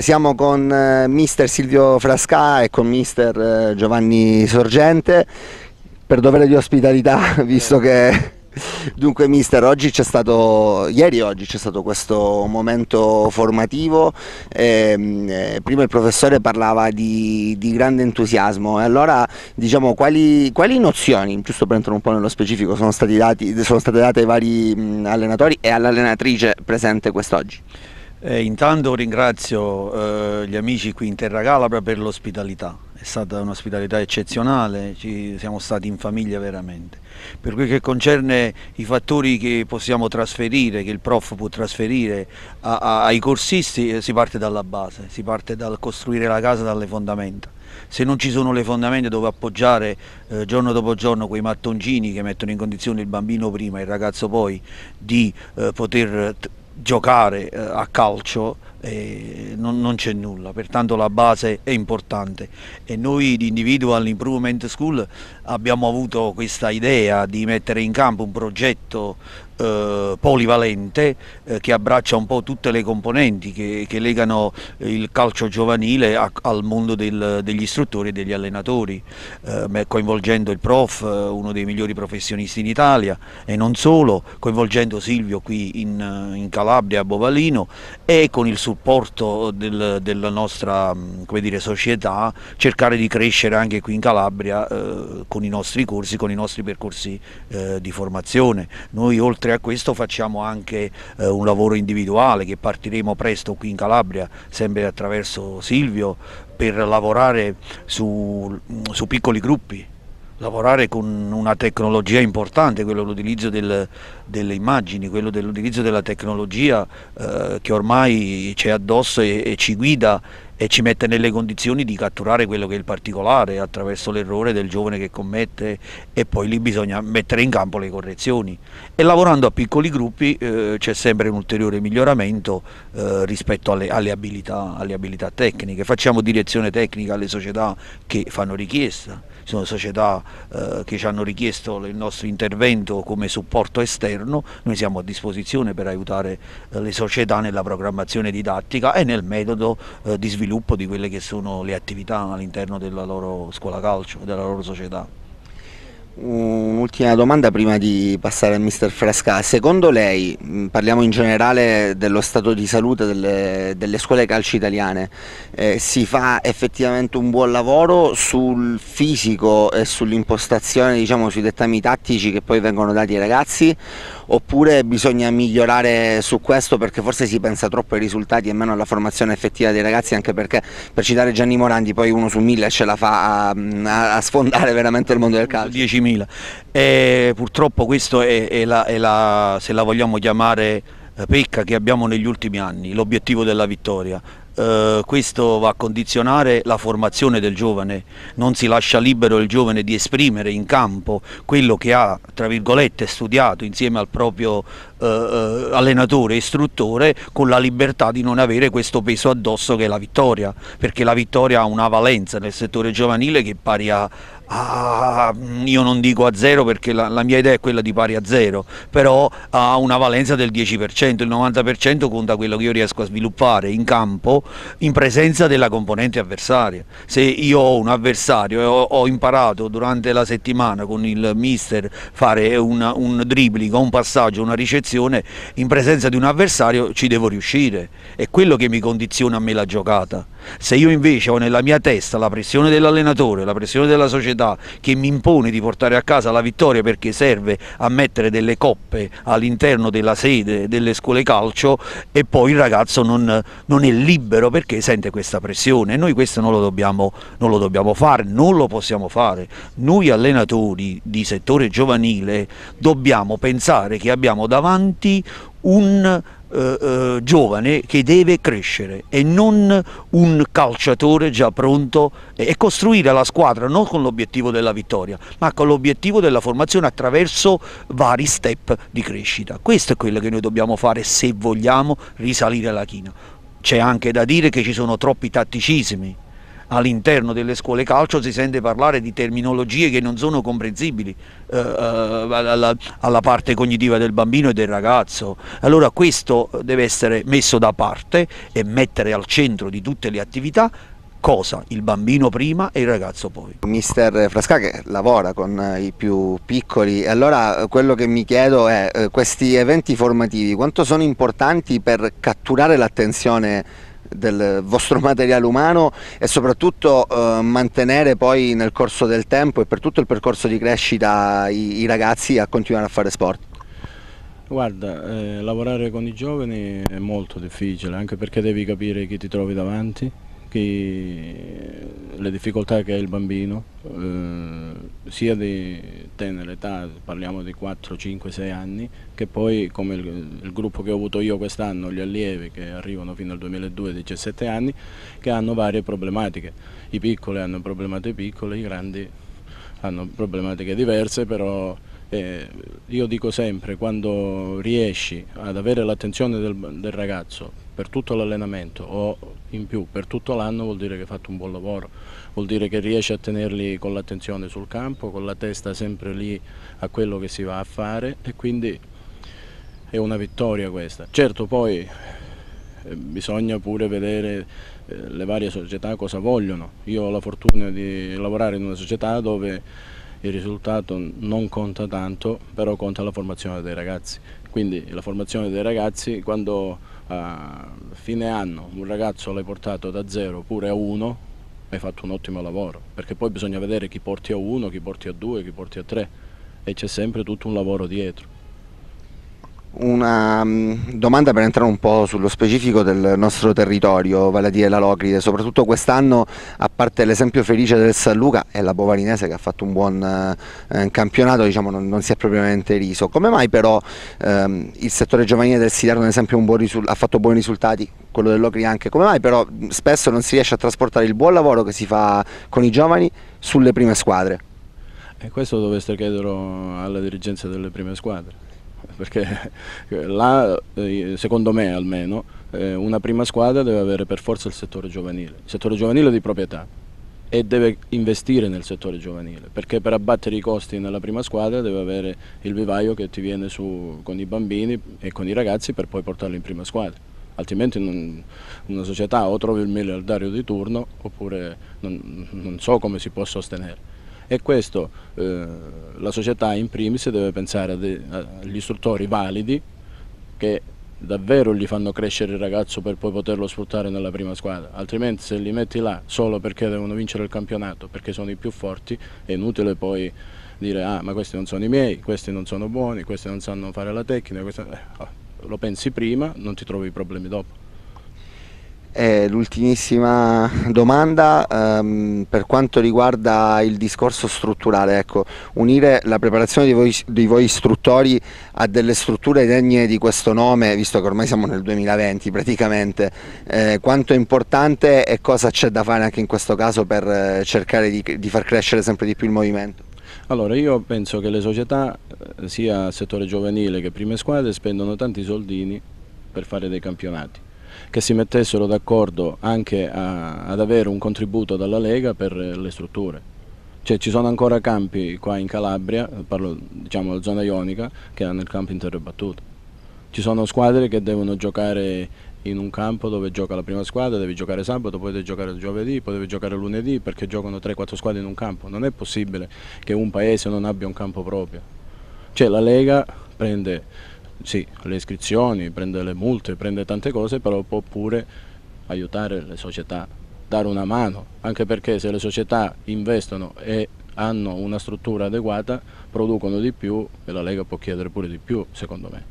Siamo con eh, mister Silvio Frasca e con mister eh, Giovanni Sorgente per dovere di ospitalità, visto che dunque mister, oggi c'è stato ieri oggi c'è stato questo momento formativo. Ehm, eh, prima il professore parlava di, di grande entusiasmo e allora diciamo quali, quali, nozioni, giusto per entrare un po' nello specifico, sono, dati, sono state date ai vari allenatori e all'allenatrice presente quest'oggi? Eh, intanto ringrazio eh, gli amici qui in Terra Calabra per l'ospitalità, è stata un'ospitalità eccezionale, ci siamo stati in famiglia veramente. Per quel che concerne i fattori che possiamo trasferire, che il prof può trasferire a, a, ai corsisti, eh, si parte dalla base, si parte dal costruire la casa dalle fondamenta. Se non ci sono le fondamenta dove appoggiare eh, giorno dopo giorno quei mattoncini che mettono in condizione il bambino prima e il ragazzo poi di eh, poter giocare eh, a calcio eh, non, non c'è nulla, pertanto la base è importante e noi di Individual Improvement School abbiamo avuto questa idea di mettere in campo un progetto eh, polivalente eh, che abbraccia un po' tutte le componenti che, che legano eh, il calcio giovanile a, al mondo del, degli istruttori e degli allenatori, eh, coinvolgendo il prof, uno dei migliori professionisti in Italia e non solo, coinvolgendo Silvio qui in, in Calabria a Bovalino e con il supporto del, della nostra mm, dire, società cercare di crescere anche qui in Calabria con i nostri corsi, con i nostri percorsi di formazione. Noi oltre oltre a questo facciamo anche eh, un lavoro individuale che partiremo presto qui in Calabria, sempre attraverso Silvio, per lavorare su, mm, su piccoli gruppi lavorare con una tecnologia importante, quello dell'utilizzo del, delle immagini, quello dell'utilizzo della tecnologia eh, che ormai c'è addosso e, e ci guida e ci mette nelle condizioni di catturare quello che è il particolare attraverso l'errore del giovane che commette e poi lì bisogna mettere in campo le correzioni e lavorando a piccoli gruppi eh, c'è sempre un ulteriore miglioramento eh, rispetto alle, alle, abilità, alle abilità tecniche, facciamo direzione tecnica alle società che fanno richiesta sono società eh, che ci hanno richiesto il nostro intervento come supporto esterno, noi siamo a disposizione per aiutare eh, le società nella programmazione didattica e nel metodo eh, di sviluppo di quelle che sono le attività all'interno della loro scuola calcio, della loro società. Un'ultima domanda prima di passare al mister Frasca. Secondo lei, mm, parliamo in generale dello stato di salute delle, delle scuole calci italiane, eh, si fa effettivamente un buon lavoro sul fisico e sull'impostazione, diciamo, sui dettami tattici che poi vengono dati ai ragazzi oppure bisogna migliorare su questo perché forse si pensa troppo ai risultati e meno alla formazione effettiva dei ragazzi anche perché per citare Gianni Morandi poi uno su mille ce la fa a, a sfondare veramente il mondo del calcio 10.000 e purtroppo questo è, è, la, è la, se la vogliamo chiamare eh, pecca che abbiamo negli ultimi anni, l'obiettivo della vittoria. Eh, questo va a condizionare la formazione del giovane, non si lascia libero il giovane di esprimere in campo quello che ha tra virgolette studiato insieme al proprio eh, eh allenatore, istruttore, con la libertà di non avere questo peso addosso che è la vittoria, perché la vittoria ha una valenza nel settore giovanile che pari a a, ah, io non dico a zero perché la, la, mia idea è quella di pari a zero, però ha una valenza del 10%, il 90% conta quello che io riesco a sviluppare in campo in presenza della componente avversaria. Se io ho un avversario e ho, ho imparato durante la settimana con il mister fare una, un dribbling un passaggio, una ricezione, in presenza di un avversario ci devo riuscire, è quello che mi condiziona a me la giocata. Se io invece ho nella mia testa la pressione dell'allenatore, la pressione della società, società che mi impone di portare a casa la vittoria perché serve a mettere delle coppe all'interno della sede delle scuole calcio e poi il ragazzo non, non, è libero perché sente questa pressione. e Noi questo non lo, dobbiamo, non lo dobbiamo fare, non lo possiamo fare. Noi allenatori di settore giovanile dobbiamo pensare che abbiamo davanti un eh, eh, giovane che deve crescere e non un calciatore già pronto e costruire la squadra non con l'obiettivo della vittoria ma con l'obiettivo della formazione attraverso vari step di crescita. Questo è quello che noi dobbiamo fare se vogliamo risalire alla china. C'è anche da dire che ci sono troppi tatticismi all'interno delle scuole calcio si sente parlare di terminologie che non sono comprensibili eh, eh alla, alla, parte cognitiva del bambino e del ragazzo. Allora questo deve essere messo da parte e mettere al centro di tutte le attività cosa? Il bambino prima e il ragazzo poi. Mister Frasca che lavora con eh, i più piccoli, allora eh, quello che mi chiedo è questi eventi formativi quanto sono importanti per catturare l'attenzione del vostro materiale umano e soprattutto eh, mantenere poi nel corso del tempo e per tutto il percorso di crescita i, i ragazzi a continuare a fare sport? Guarda, eh, lavorare con i giovani è molto difficile, anche perché devi capire chi ti trovi davanti, eh, le difficoltà che ha il bambino, eh, sia di tenera età, parliamo di 4, 5, 6 anni, che poi come il, il gruppo che ho avuto io quest'anno, gli allievi che arrivano fino al 2002, 17 anni, che hanno varie problematiche. I piccoli hanno problematiche piccole, i grandi hanno problematiche diverse, però eh, io dico sempre, quando riesci ad avere l'attenzione del, del, ragazzo per tutto l'allenamento o in più per tutto l'anno vuol dire che hai fatto un buon lavoro, vuol dire che riesci a tenerli con l'attenzione sul campo, con la testa sempre lì a quello che si va a fare e quindi è una vittoria questa. Certo poi eh, bisogna pure vedere eh, le varie società cosa vogliono. Io ho la fortuna di lavorare in una società dove il risultato non conta tanto, però conta la formazione dei ragazzi. Quindi la formazione dei ragazzi, quando a eh, fine anno un ragazzo l'hai portato da zero oppure a uno, hai fatto un ottimo lavoro, perché poi bisogna vedere chi porti a uno, chi porti a due, chi porti a tre, e c'è sempre tutto un lavoro dietro. Una mm, domanda per entrare un po' sullo specifico del nostro territorio, vale a dire la Locride, soprattutto quest'anno, a parte l'esempio felice del San Luca e la Bovarinese che ha fatto un buon eh, eh, campionato, diciamo non, non, si è propriamente riso. Come mai però ehm, il settore giovanile del Sidardo, ad esempio, ha fatto buoni risultati, quello dell'Ocride anche, come mai però mm, spesso non si riesce a trasportare il buon lavoro che si fa con i giovani sulle prime squadre? E eh, questo dovreste chiederlo oh, alla dirigenza delle prime squadre perché là, eh, secondo me almeno, eh, una prima squadra deve avere per forza il settore giovanile, il settore giovanile di proprietà e deve investire nel settore giovanile, perché per abbattere i costi nella prima squadra deve avere il vivaio che ti viene su con i bambini e con i ragazzi per poi portarli in prima squadra. Altrimenti non, una società o trovi il miliardario di turno oppure non, non so come si può sostenere e questo eh, la società in primis deve pensare agli istruttori validi che davvero gli fanno crescere il ragazzo per poi poterlo sfruttare nella prima squadra, altrimenti se li metti là solo perché devono vincere il campionato, perché sono i più forti, è inutile poi dire ah ma questi non sono i miei, questi non sono buoni, questi non sanno fare la tecnica, questi... eh, oh, lo pensi prima, non ti trovi i problemi dopo. Eh, l'ultimissima domanda ehm, per quanto riguarda il discorso strutturale, ecco, unire la preparazione di voi, di voi, istruttori a delle strutture degne di questo nome, visto che ormai siamo nel 2020 praticamente, eh, quanto è importante e cosa c'è da fare anche in questo caso per eh, cercare di, di far crescere sempre di più il movimento? Allora io penso che le società, eh, sia settore giovanile che prime squadre, spendono tanti soldini per fare dei campionati che si mettessero d'accordo anche a, ad avere un contributo dalla Lega per le strutture. Cioè, ci sono ancora campi qua in Calabria, parlo diciamo della zona ionica, che hanno il campo intero terra battuta. Ci sono squadre che devono giocare in un campo dove gioca la prima squadra, devi giocare sabato, poi devi giocare giovedì, poi devi giocare lunedì perché giocano 3-4 squadre in un campo. Non è possibile che un paese non abbia un campo proprio. Cioè la Lega prende sì, le iscrizioni, prende le multe, prende tante cose, però può pure aiutare le società, dare una mano, anche perché se le società investono e hanno una struttura adeguata, producono di più e la Lega può chiedere pure di più, secondo me.